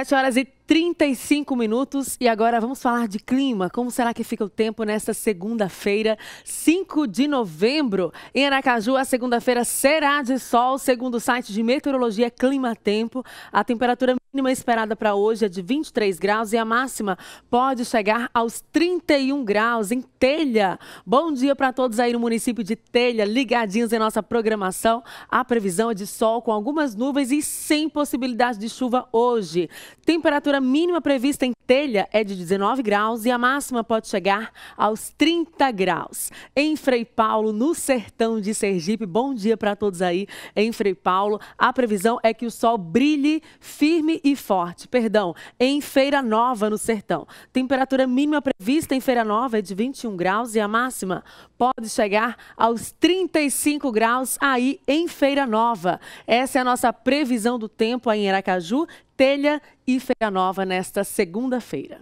7 horas e 35 minutos e agora vamos falar de clima. Como será que fica o tempo nesta segunda-feira, 5 de novembro? Em Aracaju, a segunda-feira será de sol, segundo o site de meteorologia Clima Tempo. A temperatura mínima esperada para hoje é de 23 graus e a máxima pode chegar aos 31 graus em Telha. Bom dia para todos aí no município de Telha, ligadinhos em nossa programação. A previsão é de sol com algumas nuvens e sem possibilidade de chuva hoje. Temperatura mínima prevista em Telha é de 19 graus e a máxima pode chegar aos 30 graus. Em Frei Paulo, no sertão de Sergipe, bom dia para todos aí em Frei Paulo. A previsão é que o sol brilhe firme e forte. Perdão, em Feira Nova, no sertão. Temperatura mínima prevista em Feira Nova é de 21 graus e a máxima pode chegar aos 35 graus aí em Feira Nova. Essa é a nossa previsão do tempo aí em Aracaju. Telha e Feira Nova nesta segunda-feira.